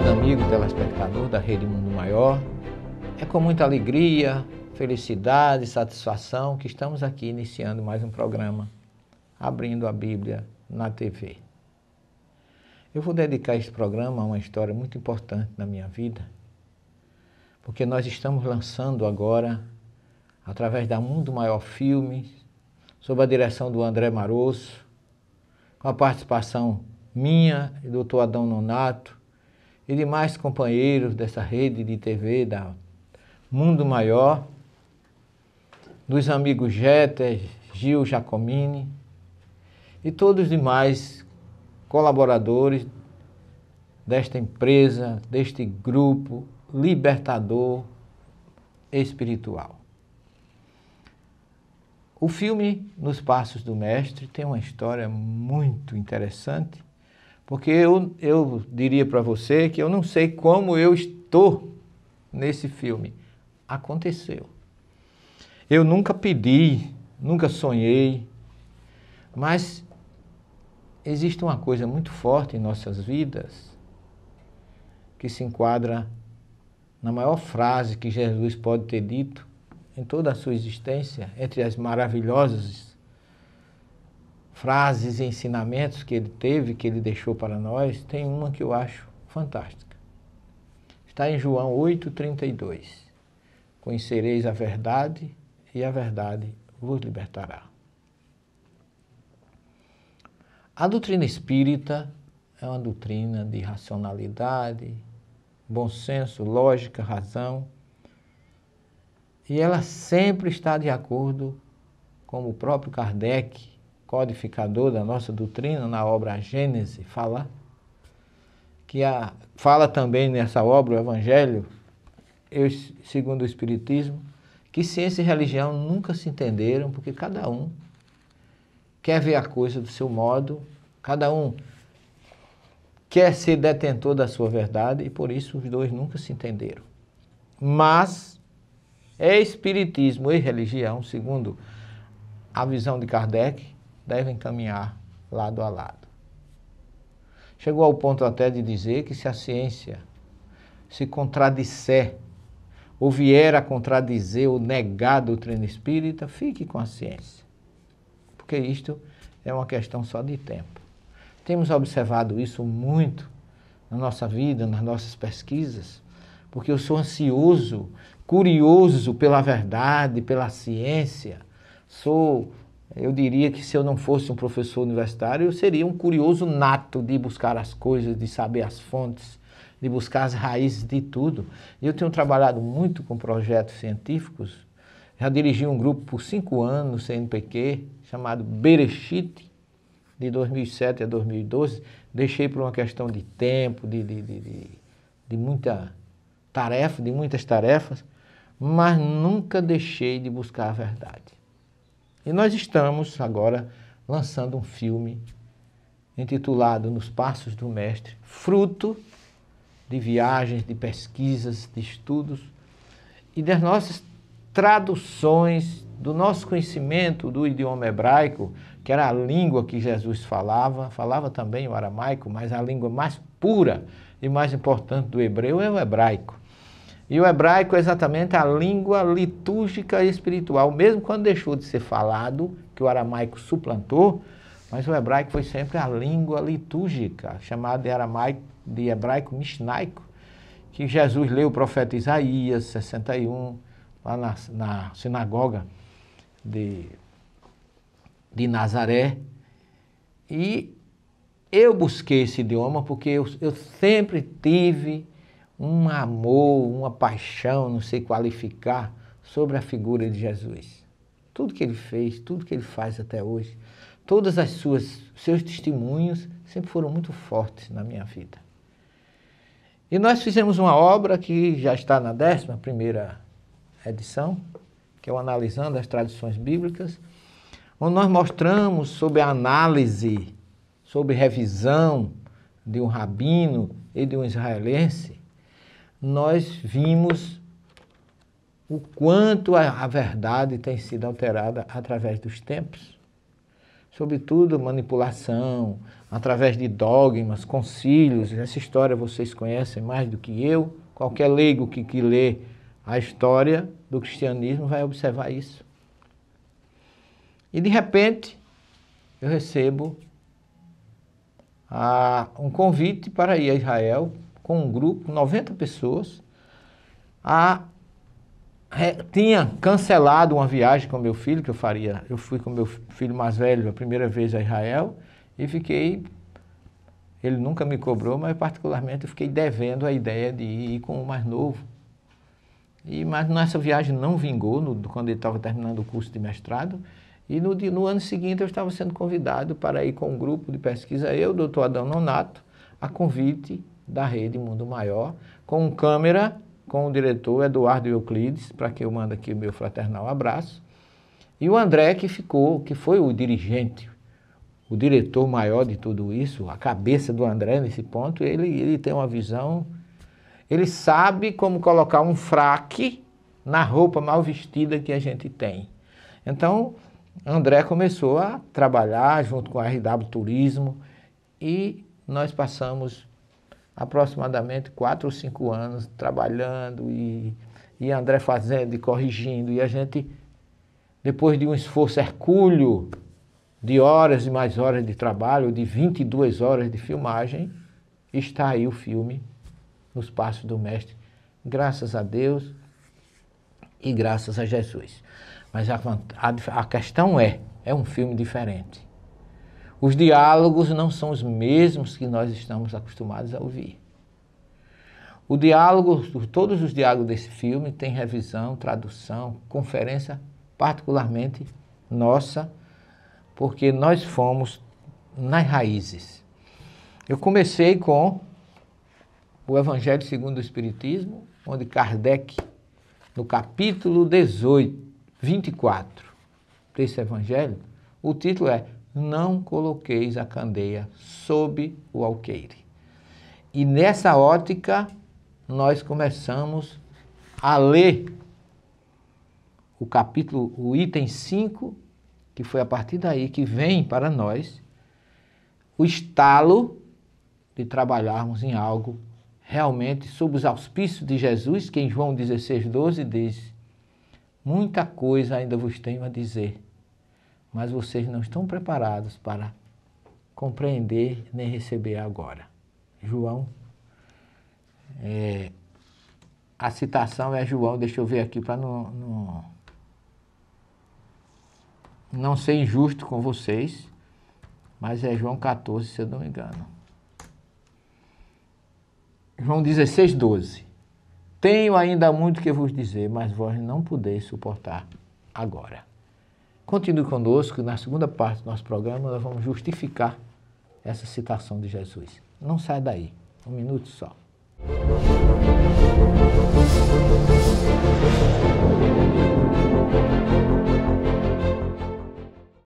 prezado amigo telespectador da Rede Mundo Maior, é com muita alegria, felicidade e satisfação que estamos aqui iniciando mais um programa Abrindo a Bíblia na TV. Eu vou dedicar este programa a uma história muito importante na minha vida, porque nós estamos lançando agora, através da Mundo Maior Filmes, sob a direção do André Maroso, com a participação minha e do doutor Adão Nonato, e demais companheiros dessa rede de TV da Mundo Maior, dos amigos Jeter, Gil Jacomini e todos os demais colaboradores desta empresa, deste grupo libertador espiritual. O filme Nos Passos do Mestre tem uma história muito interessante porque eu, eu diria para você que eu não sei como eu estou nesse filme. Aconteceu. Eu nunca pedi, nunca sonhei, mas existe uma coisa muito forte em nossas vidas que se enquadra na maior frase que Jesus pode ter dito em toda a sua existência, entre as maravilhosas frases, ensinamentos que ele teve, que ele deixou para nós, tem uma que eu acho fantástica. Está em João 8,32. Conhecereis a verdade e a verdade vos libertará. A doutrina espírita é uma doutrina de racionalidade, bom senso, lógica, razão. E ela sempre está de acordo, como o próprio Kardec codificador da nossa doutrina, na obra Gênese, fala que a, fala também nessa obra, o Evangelho, eu, segundo o Espiritismo, que ciência e religião nunca se entenderam, porque cada um quer ver a coisa do seu modo, cada um quer ser detentor da sua verdade e por isso os dois nunca se entenderam. Mas é espiritismo e religião, segundo a visão de Kardec, devem caminhar lado a lado. Chegou ao ponto até de dizer que se a ciência se contradisser ou vier a contradizer ou negar a doutrina espírita, fique com a ciência. Porque isto é uma questão só de tempo. Temos observado isso muito na nossa vida, nas nossas pesquisas, porque eu sou ansioso, curioso pela verdade, pela ciência, sou eu diria que se eu não fosse um professor universitário, eu seria um curioso nato de buscar as coisas, de saber as fontes, de buscar as raízes de tudo. Eu tenho trabalhado muito com projetos científicos. Já dirigi um grupo por cinco anos no CNPq, chamado Berechite, de 2007 a 2012. Deixei por uma questão de tempo, de, de, de, de muita tarefa, de muitas tarefas, mas nunca deixei de buscar a verdade. E nós estamos agora lançando um filme intitulado Nos Passos do Mestre, fruto de viagens, de pesquisas, de estudos e das nossas traduções do nosso conhecimento do idioma hebraico, que era a língua que Jesus falava, falava também o aramaico, mas a língua mais pura e mais importante do hebreu é o hebraico. E o hebraico é exatamente a língua litúrgica espiritual, mesmo quando deixou de ser falado, que o aramaico suplantou, mas o hebraico foi sempre a língua litúrgica, chamada de, aramaico, de hebraico mishnaico, que Jesus leu o profeta Isaías 61, lá na, na sinagoga de, de Nazaré. E eu busquei esse idioma porque eu, eu sempre tive um amor, uma paixão, não sei qualificar, sobre a figura de Jesus. Tudo que ele fez, tudo que ele faz até hoje, todas as suas seus testemunhos sempre foram muito fortes na minha vida. E nós fizemos uma obra que já está na décima primeira edição, que é o Analisando as Tradições Bíblicas, onde nós mostramos sobre a análise, sobre revisão de um rabino e de um israelense, nós vimos o quanto a, a verdade tem sido alterada através dos tempos. Sobretudo manipulação, através de dogmas, concílios. Essa história vocês conhecem mais do que eu. Qualquer leigo que, que lê a história do cristianismo vai observar isso. E de repente, eu recebo a, um convite para ir a Israel com um grupo, 90 pessoas, a é, tinha cancelado uma viagem com meu filho que eu faria. Eu fui com meu filho mais velho a primeira vez a Israel e fiquei. Ele nunca me cobrou, mas particularmente eu fiquei devendo a ideia de ir com o mais novo. E mas nessa viagem não vingou no, quando ele estava terminando o curso de mestrado. E no, no ano seguinte eu estava sendo convidado para ir com um grupo de pesquisa, eu, doutor Adão Nonato, a convite da rede Mundo Maior, com câmera, com o diretor Eduardo Euclides, para que eu mando aqui o meu fraternal abraço, e o André que ficou, que foi o dirigente, o diretor maior de tudo isso, a cabeça do André nesse ponto, ele, ele tem uma visão, ele sabe como colocar um fraque na roupa mal vestida que a gente tem. Então, André começou a trabalhar junto com a RW Turismo e nós passamos aproximadamente quatro ou cinco anos trabalhando e, e André fazendo e corrigindo. E a gente, depois de um esforço hercúleo de horas e mais horas de trabalho, de 22 horas de filmagem, está aí o filme Nos Passos do Mestre. Graças a Deus e graças a Jesus. Mas a, a, a questão é, é um filme diferente. Os diálogos não são os mesmos que nós estamos acostumados a ouvir. O diálogo, todos os diálogos desse filme têm revisão, tradução, conferência, particularmente nossa, porque nós fomos nas raízes. Eu comecei com o Evangelho segundo o Espiritismo, onde Kardec, no capítulo 18, 24 desse Evangelho, o título é não coloqueis a candeia sob o alqueire. E nessa ótica, nós começamos a ler o capítulo, o item 5, que foi a partir daí que vem para nós o estalo de trabalharmos em algo realmente sob os auspícios de Jesus, que em João 16, 12 diz: Muita coisa ainda vos tenho a dizer mas vocês não estão preparados para compreender nem receber agora. João, é, a citação é João, deixa eu ver aqui para não, não, não ser injusto com vocês, mas é João 14, se eu não me engano. João 16, 12. Tenho ainda muito que vos dizer, mas vós não podeis suportar agora. Continue conosco, na segunda parte do nosso programa nós vamos justificar essa citação de Jesus. Não sai daí, um minuto só. Música